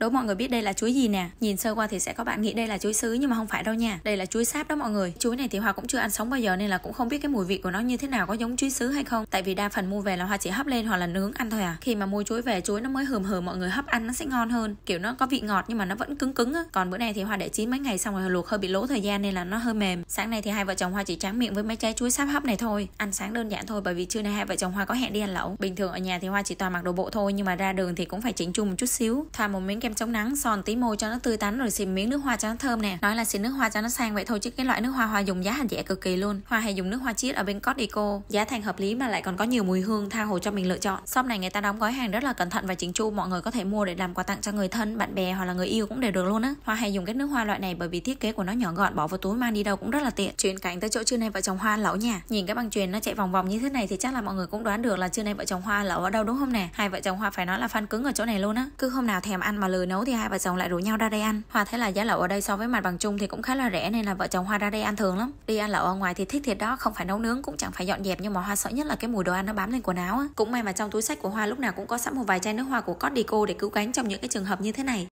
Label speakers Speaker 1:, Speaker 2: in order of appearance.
Speaker 1: Đố mọi người biết đây là chuối gì nè Nhìn sơ qua thì sẽ có bạn nghĩ đây là chuối sứ nhưng mà không phải đâu nha Đây là chuối sáp đó mọi người Chuối này thì Hoa cũng chưa ăn sống bao giờ nên là cũng không biết cái mùi vị của nó như thế nào có giống chuối sứ hay không Tại vì đa phần mua về là Hoa chỉ hấp lên hoặc là nướng ăn thôi à Khi mà mua chuối về chuối nó mới hờm hờm mọi người hấp ăn nó sẽ ngon hơn Kiểu nó có vị ngọt nhưng mà nó vẫn cứng cứng á Còn bữa nay thì Hoa để chín mấy ngày xong rồi luộc hơi bị lỗ thời gian nên là nó hơi mềm Sáng nay thì hai vợ chồng Hoa chỉ tráng miệng với mấy trái chuối sáp hấp này thôi Ăn sáng đơn giản thôi bởi vì trưa nay hai vợ chồng Hoa có hẹn đi ăn lẩu Bình thường ở nhà thì Hoa chỉ toàn mặc đồ bộ thôi nhưng mà ra đường thì cũng phải chỉnh chu một chút xíu Thoa một miếng kem kem chống nắng sòn tí môi cho nó tươi tắn rồi xịt miếng nước hoa cho nó thơm nè nói là xịt nước hoa cho nó sang vậy thôi chứ cái loại nước hoa hoa dùng giá hàng rẻ cực kỳ luôn hoa hay dùng nước hoa chiết ở bên Codico giá thành hợp lý mà lại còn có nhiều mùi hương tha hồ cho mình lựa chọn shop này người ta đóng gói hàng rất là cẩn thận và chỉnh chu mọi người có thể mua để làm quà tặng cho người thân bạn bè hoặc là người yêu cũng đều được luôn á hoa hay dùng cái nước hoa loại này bởi vì thiết kế của nó nhỏ gọn bỏ vào túi mang đi đâu cũng rất là tiện chuyển cảnh tới chỗ trưa nay vợ chồng hoa lẩu nha nhìn cái băng truyền nó chạy vòng vòng như thế này thì chắc là mọi người cũng đoán được là trưa nay vợ chồng hoa lẩu ở đâu đúng không nè hai vợ chồng hoa phải nói là fan cứng ở chỗ này luôn á cứ hôm nào thèm ăn mà lừa nấu thì hai vợ chồng lại rủ nhau ra đây ăn hòa thấy là giá lẩu ở đây so với mặt bằng chung thì cũng khá là rẻ nên là vợ chồng hoa ra đây ăn thường lắm đi ăn lẩu ở ngoài thì thích thiệt đó không phải nấu nướng cũng chẳng phải dọn dẹp nhưng mà hoa sợ nhất là cái mùi đồ ăn nó bám lên quần áo á cũng may mà trong túi sách của hoa lúc nào cũng có sẵn một vài chai nước hoa của Costco để cứu cánh trong những cái trường hợp như thế này